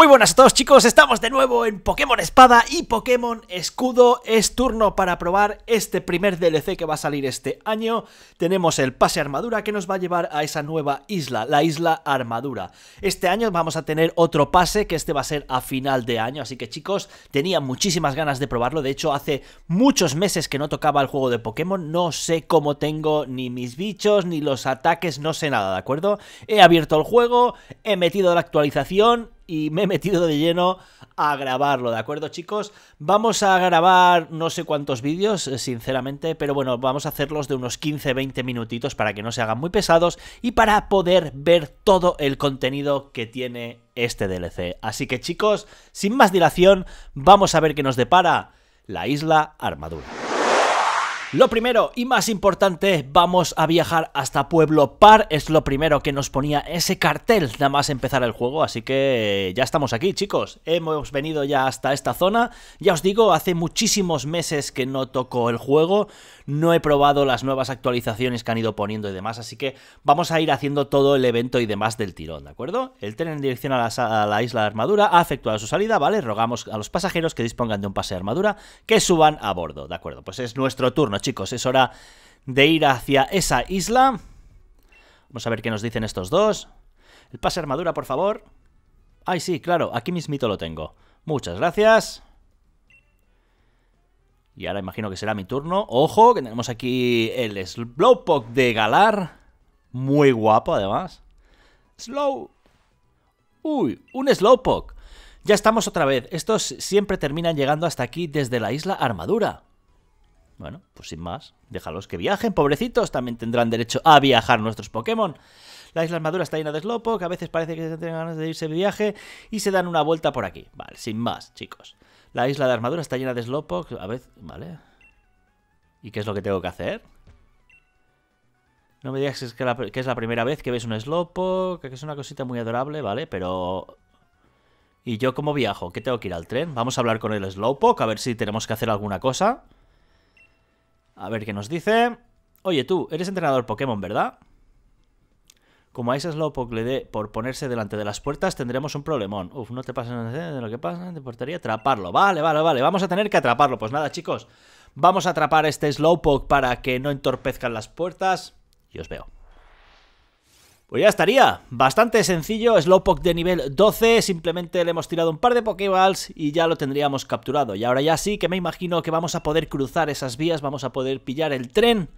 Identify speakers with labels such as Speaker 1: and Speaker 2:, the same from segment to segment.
Speaker 1: Muy buenas a todos chicos, estamos de nuevo en Pokémon Espada y Pokémon Escudo. Es turno para probar este primer DLC que va a salir este año. Tenemos el pase armadura que nos va a llevar a esa nueva isla, la isla armadura. Este año vamos a tener otro pase que este va a ser a final de año, así que chicos, tenía muchísimas ganas de probarlo. De hecho, hace muchos meses que no tocaba el juego de Pokémon, no sé cómo tengo ni mis bichos, ni los ataques, no sé nada, ¿de acuerdo? He abierto el juego, he metido la actualización y me he metido de lleno a grabarlo, ¿de acuerdo chicos? Vamos a grabar no sé cuántos vídeos, eh, sinceramente, pero bueno, vamos a hacerlos de unos 15-20 minutitos para que no se hagan muy pesados y para poder ver todo el contenido que tiene este DLC. Así que chicos, sin más dilación, vamos a ver qué nos depara la isla armadura. Lo primero y más importante, vamos a viajar hasta Pueblo Par, es lo primero que nos ponía ese cartel nada más empezar el juego, así que ya estamos aquí chicos, hemos venido ya hasta esta zona, ya os digo, hace muchísimos meses que no toco el juego, no he probado las nuevas actualizaciones que han ido poniendo y demás, así que vamos a ir haciendo todo el evento y demás del tirón, ¿de acuerdo? El tren en dirección a la, isla de armadura ha efectuado su salida, ¿vale? Rogamos a los pasajeros que dispongan de un pase de armadura que suban a bordo, ¿de acuerdo? Pues es nuestro turno chicos, es hora de ir hacia esa isla. Vamos a ver qué nos dicen estos dos. El pase armadura, por favor. Ay, sí, claro, aquí mismito lo tengo. Muchas gracias. Y ahora imagino que será mi turno. Ojo, que tenemos aquí el Slowpoke de Galar. Muy guapo, además. Slow. Uy, un Slowpoke. Ya estamos otra vez. Estos siempre terminan llegando hasta aquí desde la isla Armadura. Bueno, pues sin más, déjalos que viajen, pobrecitos, también tendrán derecho a viajar nuestros Pokémon. La isla de armadura está llena de Slowpoke, a veces parece que se tienen ganas de irse de viaje y se dan una vuelta por aquí. Vale, sin más, chicos. La isla de armadura está llena de Slowpoke, a veces... Vale. ¿Y qué es lo que tengo que hacer? No me digas que es, la, primera vez que ves un Slowpoke, que es una cosita muy adorable, ¿vale? Pero... ¿Y yo cómo viajo? ¿Qué tengo que ir al tren? Vamos a hablar con el Slowpoke, a ver si tenemos que hacer alguna cosa. A ver qué nos dice. Oye tú, eres entrenador Pokémon, ¿verdad? Como a ese Slowpoke le dé por ponerse delante de las puertas, tendremos un problemón. Uf, no te nada de lo que pasa, te portaría atraparlo. Vale, vale, vale, vamos a tener que atraparlo. Pues nada, chicos, vamos a atrapar a este Slowpoke para que no entorpezcan las puertas. Y os veo. Pues ya estaría, bastante sencillo, Slowpoke de nivel 12, simplemente le hemos tirado un par de Pokéballs y ya lo tendríamos capturado. Y ahora ya sí que me imagino que vamos a poder cruzar esas vías, vamos a poder pillar el tren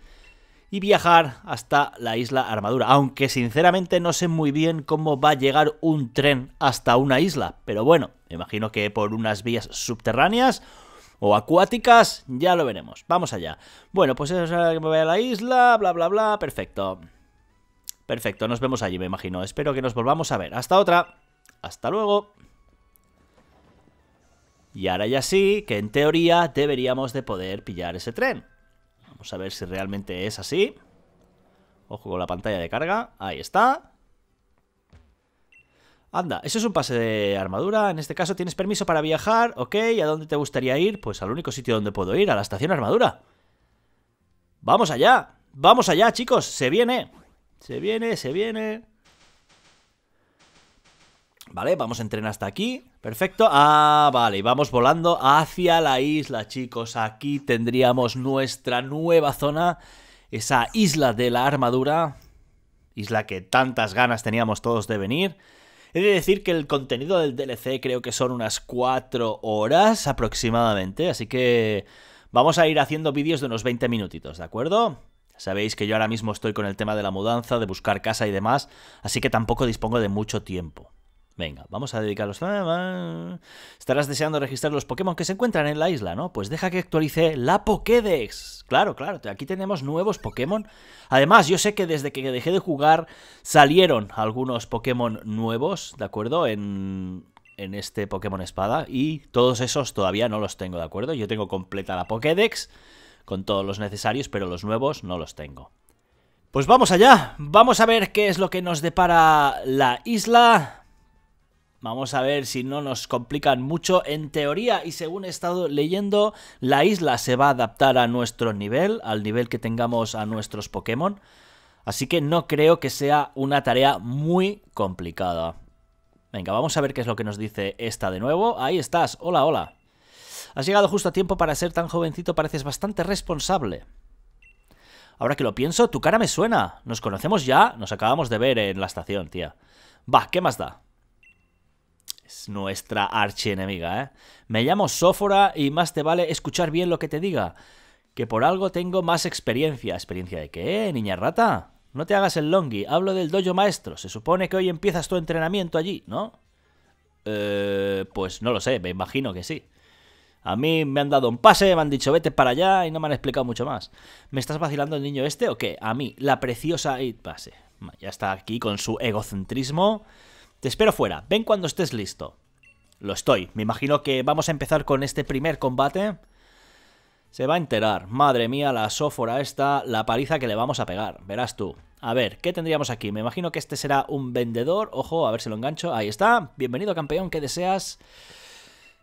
Speaker 1: y viajar hasta la isla Armadura. Aunque sinceramente no sé muy bien cómo va a llegar un tren hasta una isla, pero bueno, me imagino que por unas vías subterráneas o acuáticas, ya lo veremos. Vamos allá. Bueno, pues eso es que me voy a la isla, bla bla bla, perfecto. Perfecto, nos vemos allí, me imagino. Espero que nos volvamos a ver. Hasta otra. Hasta luego. Y ahora ya sí, que en teoría deberíamos de poder pillar ese tren. Vamos a ver si realmente es así. Ojo con la pantalla de carga. Ahí está. Anda, eso es un pase de armadura. En este caso tienes permiso para viajar. Ok, ¿a dónde te gustaría ir? Pues al único sitio donde puedo ir, a la estación armadura. ¡Vamos allá! ¡Vamos allá, chicos! ¡Se viene! Se viene, se viene. Vale, vamos a entrenar hasta aquí. Perfecto. Ah, vale, y vamos volando hacia la isla, chicos. Aquí tendríamos nuestra nueva zona. Esa isla de la armadura. Isla que tantas ganas teníamos todos de venir. He de decir que el contenido del DLC creo que son unas cuatro horas aproximadamente. Así que vamos a ir haciendo vídeos de unos 20 minutitos, ¿de acuerdo? Sabéis que yo ahora mismo estoy con el tema de la mudanza, de buscar casa y demás, así que tampoco dispongo de mucho tiempo. Venga, vamos a dedicarlos. Estarás deseando registrar los Pokémon que se encuentran en la isla, ¿no? Pues deja que actualice la Pokédex. Claro, claro, aquí tenemos nuevos Pokémon. Además, yo sé que desde que dejé de jugar salieron algunos Pokémon nuevos, ¿de acuerdo? En, en este Pokémon Espada. Y todos esos todavía no los tengo, ¿de acuerdo? Yo tengo completa la Pokédex con todos los necesarios, pero los nuevos no los tengo. Pues vamos allá, vamos a ver qué es lo que nos depara la isla. Vamos a ver si no nos complican mucho. En teoría y según he estado leyendo, la isla se va a adaptar a nuestro nivel, al nivel que tengamos a nuestros Pokémon. Así que no creo que sea una tarea muy complicada. Venga, vamos a ver qué es lo que nos dice esta de nuevo. Ahí estás, hola, hola. Has llegado justo a tiempo para ser tan jovencito, pareces bastante responsable. Ahora que lo pienso, tu cara me suena. Nos conocemos ya, nos acabamos de ver en la estación, tía. Va, ¿qué más da? Es nuestra archienemiga, ¿eh? Me llamo Sófora y más te vale escuchar bien lo que te diga. Que por algo tengo más experiencia. ¿Experiencia de qué, niña rata? No te hagas el longi, hablo del dojo maestro. Se supone que hoy empiezas tu entrenamiento allí, ¿no? Eh, pues no lo sé, me imagino que sí. A mí me han dado un pase, me han dicho vete para allá y no me han explicado mucho más. ¿Me estás vacilando el niño este o qué? A mí, la preciosa Pase. Ya está aquí con su egocentrismo. Te espero fuera, ven cuando estés listo. Lo estoy. Me imagino que vamos a empezar con este primer combate. Se va a enterar. Madre mía, la sófora esta, la paliza que le vamos a pegar. Verás tú. A ver, ¿qué tendríamos aquí? Me imagino que este será un vendedor. Ojo, a ver si lo engancho. Ahí está. Bienvenido, campeón. ¿Qué deseas?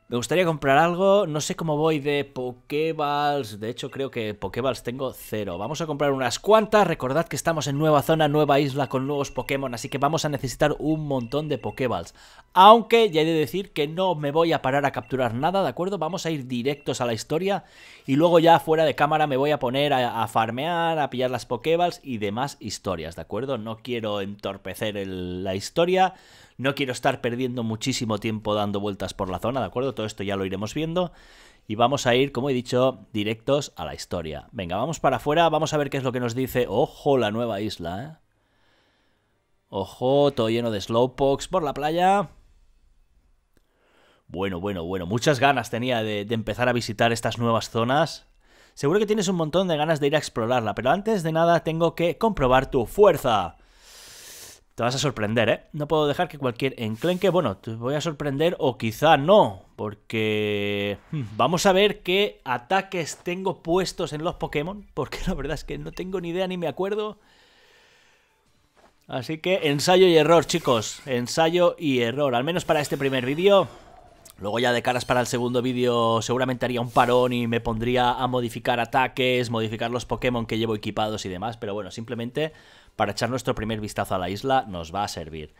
Speaker 1: Me gustaría comprar algo, no sé cómo voy de Pokéballs, de hecho creo que Pokéballs tengo cero. Vamos a comprar unas cuantas, recordad que estamos en nueva zona, nueva isla con nuevos Pokémon, así que vamos a necesitar un montón de Pokéballs. Aunque ya he de decir que no me voy a parar a capturar nada, ¿de acuerdo? Vamos a ir directos a la historia y luego ya fuera de cámara me voy a poner a, farmear, a pillar las Pokéballs y demás historias, ¿de acuerdo? No quiero entorpecer la historia, no quiero estar perdiendo muchísimo tiempo dando vueltas por la zona, ¿de acuerdo? Todo esto ya lo iremos viendo. Y vamos a ir, como he dicho, directos a la historia. Venga, vamos para afuera, vamos a ver qué es lo que nos dice. Ojo, la nueva isla, eh! Ojo, todo lleno de slowpokes por la playa. Bueno, bueno, bueno. Muchas ganas tenía de, de, empezar a visitar estas nuevas zonas. Seguro que tienes un montón de ganas de ir a explorarla, pero antes de nada tengo que comprobar tu fuerza. Te vas a sorprender, ¿eh? No puedo dejar que cualquier enclenque... Bueno, te voy a sorprender o quizá no, porque... Hmm, vamos a ver qué ataques tengo puestos en los Pokémon, porque la verdad es que no tengo ni idea ni me acuerdo. Así que ensayo y error, chicos. Ensayo y error, al menos para este primer vídeo. Luego ya de caras para el segundo vídeo seguramente haría un parón y me pondría a modificar ataques, modificar los Pokémon que llevo equipados y demás. Pero bueno, simplemente para echar nuestro primer vistazo a la isla nos va a servir.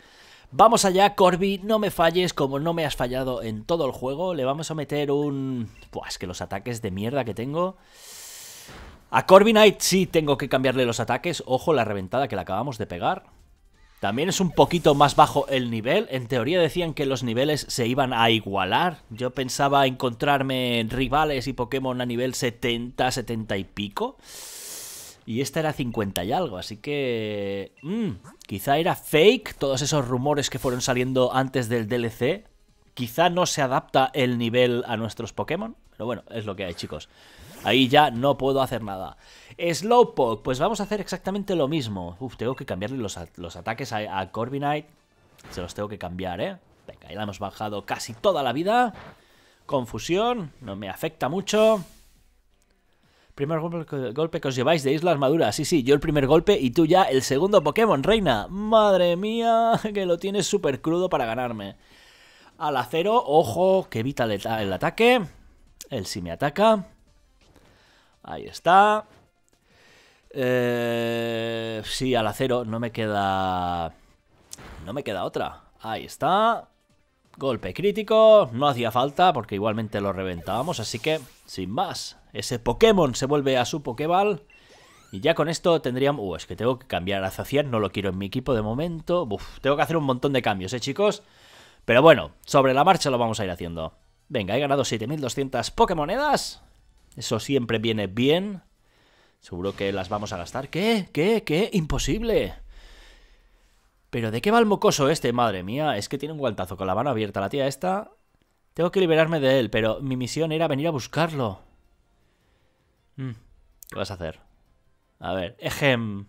Speaker 1: Vamos allá, Corby, no me falles como no me has fallado en todo el juego. Le vamos a meter un... Pues que los ataques de mierda que tengo... A Corby Knight sí tengo que cambiarle los ataques. Ojo la reventada que le acabamos de pegar. También es un poquito más bajo el nivel. En teoría decían que los niveles se iban a igualar. Yo pensaba encontrarme en rivales y Pokémon a nivel 70, 70 y pico y esta era 50 y algo, así que... Mm, quizá era fake todos esos rumores que fueron saliendo antes del DLC. Quizá no se adapta el nivel a nuestros Pokémon, pero bueno, es lo que hay chicos. Ahí ya no puedo hacer nada. Slowpoke, pues vamos a hacer exactamente lo mismo. Uf, tengo que cambiarle los, ataques a, a Corviknight. Se los tengo que cambiar, ¿eh? Venga, ahí la hemos bajado casi toda la vida. Confusión, no me afecta mucho. Primer golpe que os lleváis de Islas Maduras. Sí, sí, yo el primer golpe y tú ya el segundo Pokémon, reina. Madre mía, que lo tienes súper crudo para ganarme. Al acero, ojo, que evita el, ataque. Él sí me ataca. Ahí está. Eh, sí, al acero no me queda... No me queda otra. Ahí está. Golpe crítico. No hacía falta porque igualmente lo reventábamos. Así que, sin más, ese Pokémon se vuelve a su Pokéball. Y ya con esto tendríamos... Uh, es que tengo que cambiar a Zacian, no lo quiero en mi equipo de momento. Uf, tengo que hacer un montón de cambios, ¿eh, chicos? Pero bueno, sobre la marcha lo vamos a ir haciendo. Venga, he ganado 7200 Pokémonedas. Eso siempre viene bien. Seguro que las vamos a gastar. ¿Qué? ¿Qué? ¿Qué? ¡Imposible! ¿Pero de qué va el mocoso este? Madre mía, es que tiene un guantazo con la mano abierta la tía esta. Tengo que liberarme de él, pero mi misión era venir a buscarlo. Mm. ¿Qué vas a hacer? A ver, ejem.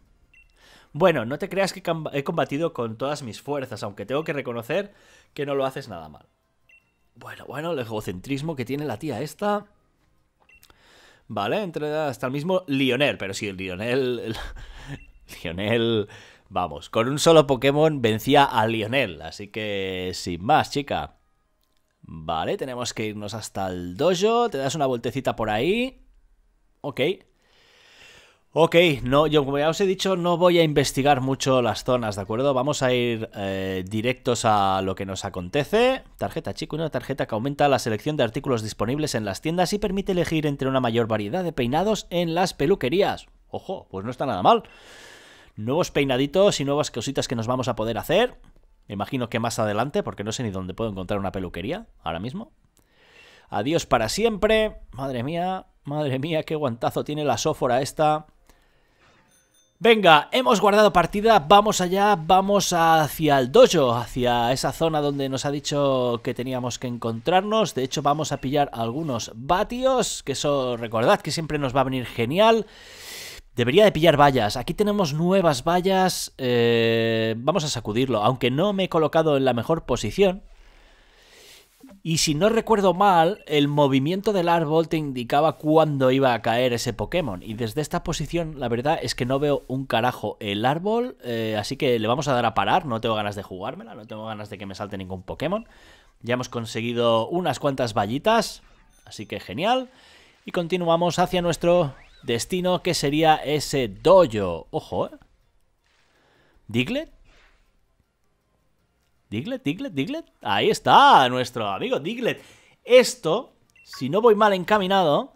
Speaker 1: Bueno, no te creas que he combatido con todas mis fuerzas, aunque tengo que reconocer que no lo haces nada mal. Bueno, bueno, el egocentrismo que tiene la tía esta. Vale, entre hasta el mismo Lionel, pero sí, el Lionel. Lionel. Vamos, con un solo Pokémon vencía a Lionel, así que sin más, chica. Vale, tenemos que irnos hasta el dojo, te das una voltecita por ahí. Ok. Ok, no, yo como ya os he dicho, no voy a investigar mucho las zonas, ¿de acuerdo? Vamos a ir eh, directos a lo que nos acontece. Tarjeta chico, una tarjeta que aumenta la selección de artículos disponibles en las tiendas y permite elegir entre una mayor variedad de peinados en las peluquerías. Ojo, pues no está nada mal. Nuevos peinaditos y nuevas cositas que nos vamos a poder hacer. Me imagino que más adelante, porque no sé ni dónde puedo encontrar una peluquería ahora mismo. Adiós para siempre. Madre mía, Madre mía, qué guantazo tiene la sófora esta. Venga, hemos guardado partida, vamos allá, vamos hacia el dojo, hacia esa zona donde nos ha dicho que teníamos que encontrarnos. De hecho, vamos a pillar algunos vatios, que eso recordad que siempre nos va a venir genial. Debería de pillar vallas. Aquí tenemos nuevas vallas. Eh, vamos a sacudirlo. Aunque no me he colocado en la mejor posición. Y si no recuerdo mal, el movimiento del árbol te indicaba cuándo iba a caer ese Pokémon. Y desde esta posición, la verdad es que no veo un carajo el árbol. Eh, así que le vamos a dar a parar. No tengo ganas de jugármela, no tengo ganas de que me salte ningún Pokémon. Ya hemos conseguido unas cuantas vallitas. Así que genial. Y continuamos hacia nuestro destino, que sería ese dojo. Ojo, ¿eh? ¿Diglet? ¿Diglet? ¿Diglet? ¿Diglet? Ahí está, nuestro amigo Diglet Esto, si no voy mal encaminado,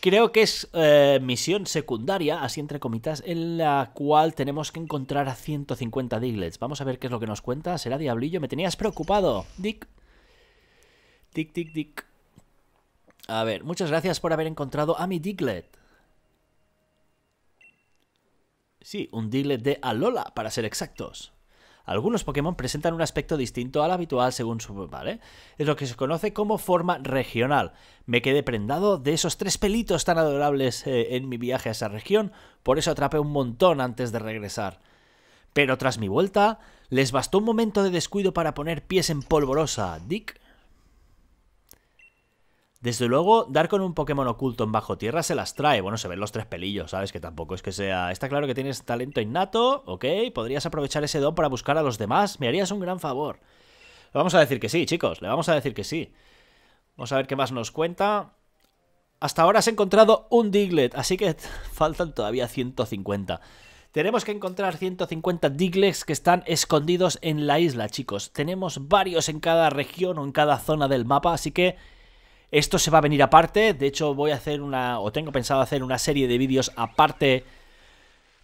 Speaker 1: creo que es eh, misión secundaria, así entre comitas, en la cual tenemos que encontrar a 150 Diglets. Vamos a ver qué es lo que nos cuenta. ¿Será Diablillo? Me tenías preocupado, Dick. tic tic Dick. A ver, muchas gracias por haber encontrado a mi Diglet Sí, un Diglet de Alola, para ser exactos. Algunos Pokémon presentan un aspecto distinto al habitual según su... ¿vale? Es lo que se conoce como forma regional. Me quedé prendado de esos tres pelitos tan adorables eh, en mi viaje a esa región, por eso atrapé un montón antes de regresar. Pero tras mi vuelta, les bastó un momento de descuido para poner pies en polvorosa. Dick desde luego, dar con un Pokémon oculto en bajo tierra se las trae. Bueno, se ven los tres pelillos, ¿sabes? Que tampoco es que sea... Está claro que tienes talento innato, ¿ok? Podrías aprovechar ese don para buscar a los demás. Me harías un gran favor. vamos a decir que sí, chicos. Le vamos a decir que sí. Vamos a ver qué más nos cuenta. Hasta ahora has encontrado un Diglett, así que faltan todavía 150. Tenemos que encontrar 150 Diglets que están escondidos en la isla, chicos. Tenemos varios en cada región o en cada zona del mapa, así que esto se va a venir aparte, de hecho voy a hacer una, o tengo pensado hacer una serie de vídeos aparte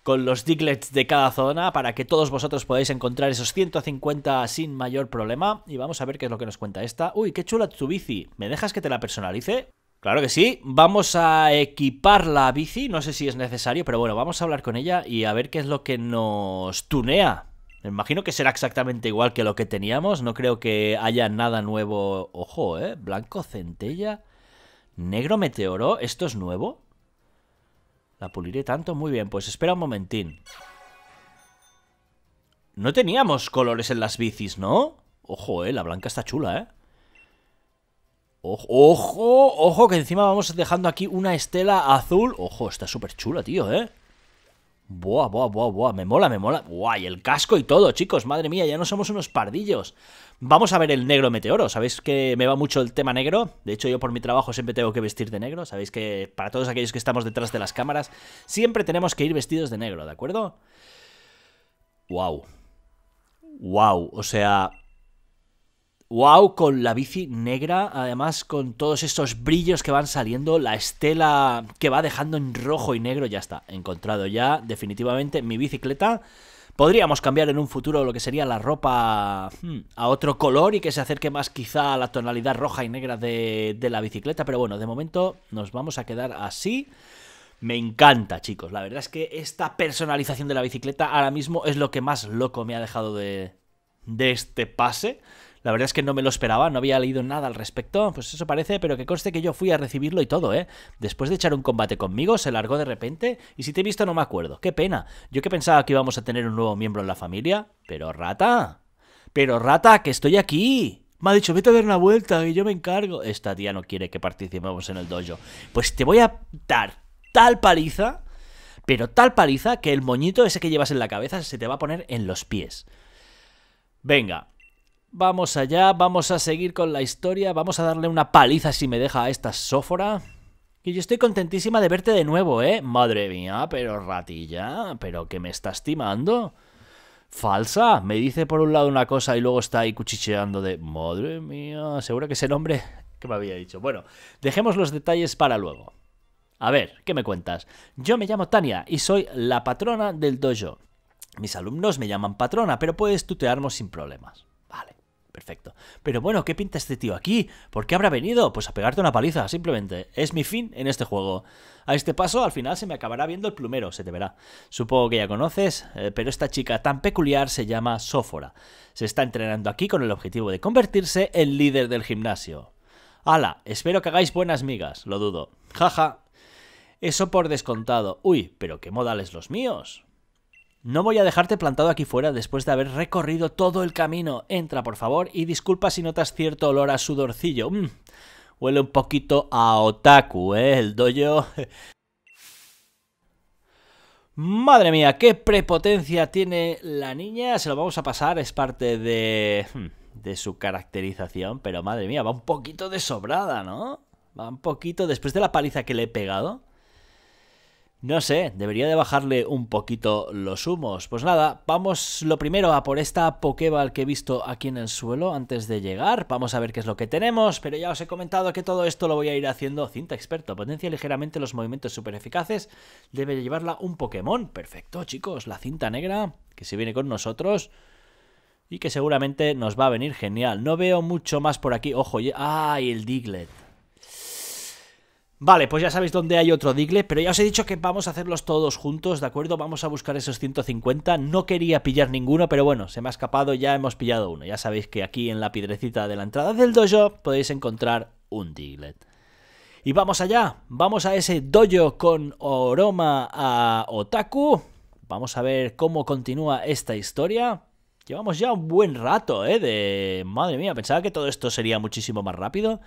Speaker 1: con los diglets de cada zona para que todos vosotros podáis encontrar esos 150 sin mayor problema. Y vamos a ver qué es lo que nos cuenta esta. Uy, qué chula tu bici. ¿Me dejas que te la personalice? Claro que sí, vamos a equipar la bici, no sé si es necesario, pero bueno, vamos a hablar con ella y a ver qué es lo que nos tunea. Me imagino que será exactamente igual que lo que teníamos. No creo que haya nada nuevo. Ojo, ¿eh? Blanco centella. Negro meteoro. ¿Esto es nuevo? La puliré tanto. Muy bien, pues espera un momentín. No teníamos colores en las bicis, ¿no? Ojo, ¿eh? La blanca está chula, ¿eh? Ojo, ojo, ojo, que encima vamos dejando aquí una estela azul. Ojo, está súper chula, tío, ¿eh? Buah, buah, buah, buah, me mola, me mola. guay y el casco y todo, chicos, madre mía, ya no somos unos pardillos. Vamos a ver el negro meteoro, sabéis que me va mucho el tema negro, de hecho yo por mi trabajo siempre tengo que vestir de negro, sabéis que para todos aquellos que estamos detrás de las cámaras, siempre tenemos que ir vestidos de negro, ¿de acuerdo? Wow. Wow, o sea, wow con la bici negra, además con todos estos brillos que van saliendo, la estela que va dejando en rojo y negro, ya está, encontrado ya definitivamente mi bicicleta. Podríamos cambiar en un futuro lo que sería la ropa hmm, a otro color y que se acerque más quizá a la tonalidad roja y negra de, la bicicleta, pero bueno, de momento nos vamos a quedar así. Me encanta, chicos. La verdad es que esta personalización de la bicicleta ahora mismo es lo que más loco me ha dejado de, de este pase. La verdad es que no me lo esperaba, no había leído nada al respecto, pues eso parece, pero que conste que yo fui a recibirlo y todo, ¿eh? Después de echar un combate conmigo, se largó de repente y si te he visto no me acuerdo. Qué pena. Yo que pensaba que íbamos a tener un nuevo miembro en la familia, pero rata. Pero rata, que estoy aquí. Me ha dicho, vete a dar una vuelta y yo me encargo. Esta tía no quiere que participemos en el dojo. Pues te voy a dar tal paliza, pero tal paliza que el moñito ese que llevas en la cabeza se te va a poner en los pies. Venga, Vamos allá, vamos a seguir con la historia, vamos a darle una paliza si me deja a esta sófora. Que yo estoy contentísima de verte de nuevo, ¿eh? Madre mía, pero ratilla, pero que me estás estimando. Falsa, me dice por un lado una cosa y luego está ahí cuchicheando de... Madre mía, seguro que el hombre que me había dicho. Bueno, dejemos los detalles para luego. A ver, ¿qué me cuentas? Yo me llamo Tania y soy la patrona del dojo. Mis alumnos me llaman patrona, pero puedes tutearnos sin problemas perfecto. Pero bueno, ¿qué pinta este tío aquí? ¿Por qué habrá venido? Pues a pegarte una paliza, simplemente. Es mi fin en este juego. A este paso, al final se me acabará viendo el plumero, se te verá. Supongo que ya conoces, eh, pero esta chica tan peculiar se llama Sófora. Se está entrenando aquí con el objetivo de convertirse en líder del gimnasio. Hala, espero que hagáis buenas migas, lo dudo. Jaja. Eso por descontado. Uy, pero qué modales los míos. No voy a dejarte plantado aquí fuera después de haber recorrido todo el camino. Entra, por favor, y disculpa si notas cierto olor a sudorcillo. Mm, huele un poquito a otaku, ¿eh? El dojo... Madre mía, qué prepotencia tiene la niña. Se lo vamos a pasar, es parte de... Hmm, de su caracterización, pero madre mía, va un poquito de sobrada, ¿no? Va un poquito, después de la paliza que le he pegado. No sé, debería de bajarle un poquito los humos. Pues nada, vamos lo primero a por esta Pokéball que he visto aquí en el suelo antes de llegar. Vamos a ver qué es lo que tenemos, pero ya os he comentado que todo esto lo voy a ir haciendo cinta experto. Potencia ligeramente los movimientos super eficaces. Debe llevarla un Pokémon. Perfecto, chicos, la cinta negra que se viene con nosotros y que seguramente nos va a venir genial. No veo mucho más por aquí. Ojo, ¡ay, el Diglett! Vale, pues ya sabéis dónde hay otro Diglet pero ya os he dicho que vamos a hacerlos todos juntos, ¿de acuerdo? Vamos a buscar esos 150. No quería pillar ninguno, pero bueno, se me ha escapado, ya hemos pillado uno. Ya sabéis que aquí en la piedrecita de la entrada del dojo podéis encontrar un diglet. Y vamos allá, vamos a ese dojo con Oroma a Otaku. Vamos a ver cómo continúa esta historia. Llevamos ya un buen rato, ¿eh? De... Madre mía, pensaba que todo esto sería muchísimo más rápido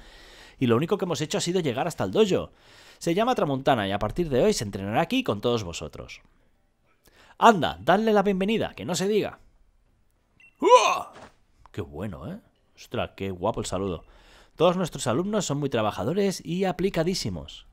Speaker 1: y lo único que hemos hecho ha sido llegar hasta el dojo. Se llama Tramontana y a partir de hoy se entrenará aquí con todos vosotros. Anda, dadle la bienvenida, que no se diga. Qué bueno, ¿eh? Ostras, qué guapo el saludo. Todos nuestros alumnos son muy trabajadores y aplicadísimos.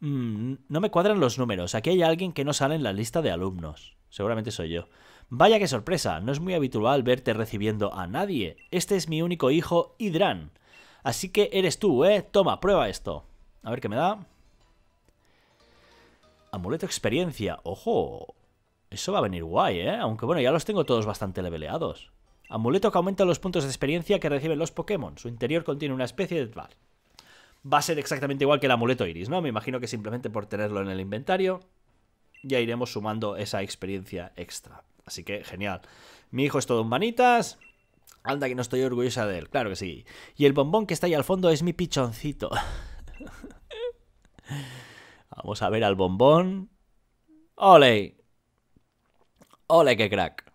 Speaker 1: Mm, no me cuadran los números. Aquí hay alguien que no sale en la lista de alumnos. Seguramente soy yo. Vaya qué sorpresa, no es muy habitual verte recibiendo a nadie. Este es mi único hijo, Hidran. Así que eres tú, ¿eh? Toma, prueba esto. A ver qué me da. Amuleto experiencia. ¡Ojo! Eso va a venir guay, ¿eh? Aunque bueno, ya los tengo todos bastante leveleados. Amuleto que aumenta los puntos de experiencia que reciben los Pokémon. Su interior contiene una especie de... Vale. Va a ser exactamente igual que el amuleto Iris, ¿no? Me imagino que simplemente por tenerlo en el inventario ya iremos sumando esa experiencia extra. Así que genial. Mi hijo es todo un manitas. Anda que no estoy orgullosa de él, claro que sí. Y el bombón que está ahí al fondo es mi pichoncito. Vamos a ver al bombón. ¡Ole! ¡Ole, qué crack!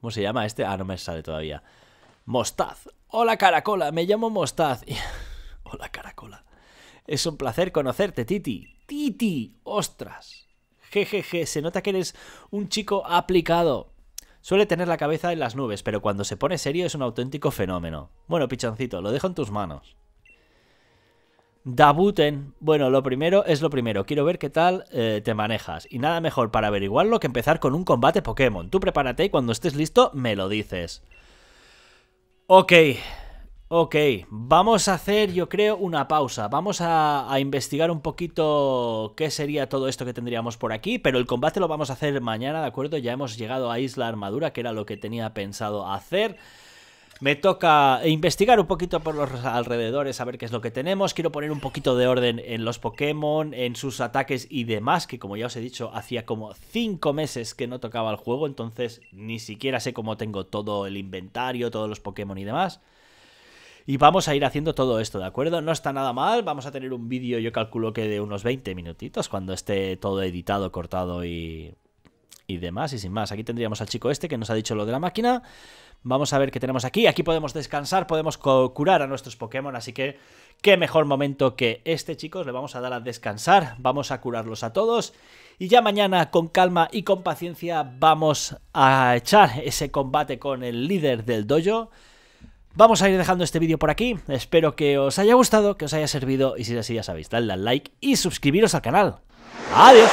Speaker 1: ¿Cómo se llama este? Ah, no me sale todavía. Mostaz. Hola, caracola. Me llamo Mostaz. Hola, caracola. Es un placer conocerte, Titi. Titi. Ostras. Jejeje. Se nota que eres un chico aplicado. Suele tener la cabeza en las nubes, pero cuando se pone serio es un auténtico fenómeno. Bueno, pichoncito, lo dejo en tus manos. Dabuten. Bueno, lo primero es lo primero. Quiero ver qué tal eh, te manejas. Y nada mejor para averiguarlo que empezar con un combate Pokémon. Tú prepárate y cuando estés listo me lo dices. Ok, Ok, vamos a hacer yo creo una pausa, vamos a, investigar un poquito qué sería todo esto que tendríamos por aquí, pero el combate lo vamos a hacer mañana, ¿de acuerdo? Ya hemos llegado a Isla Armadura, que era lo que tenía pensado hacer. Me toca investigar un poquito por los alrededores, a ver qué es lo que tenemos. Quiero poner un poquito de orden en los Pokémon, en sus ataques y demás, que como ya os he dicho, hacía como 5 meses que no tocaba el juego, entonces ni siquiera sé cómo tengo todo el inventario, todos los Pokémon y demás y vamos a ir haciendo todo esto, ¿de acuerdo? No está nada mal, vamos a tener un vídeo, yo calculo que de unos 20 minutitos, cuando esté todo editado, cortado y, y demás, y sin más. Aquí tendríamos al chico este que nos ha dicho lo de la máquina. Vamos a ver qué tenemos aquí. Aquí podemos descansar, podemos curar a nuestros Pokémon, así que qué mejor momento que este, chicos. Le vamos a dar a descansar, vamos a curarlos a todos. Y ya mañana, con calma y con paciencia, vamos a echar ese combate con el líder del dojo. Vamos a ir dejando este vídeo por aquí, espero que os haya gustado, que os haya servido y si es así ya sabéis, dadle al like y suscribiros al canal. ¡Adiós!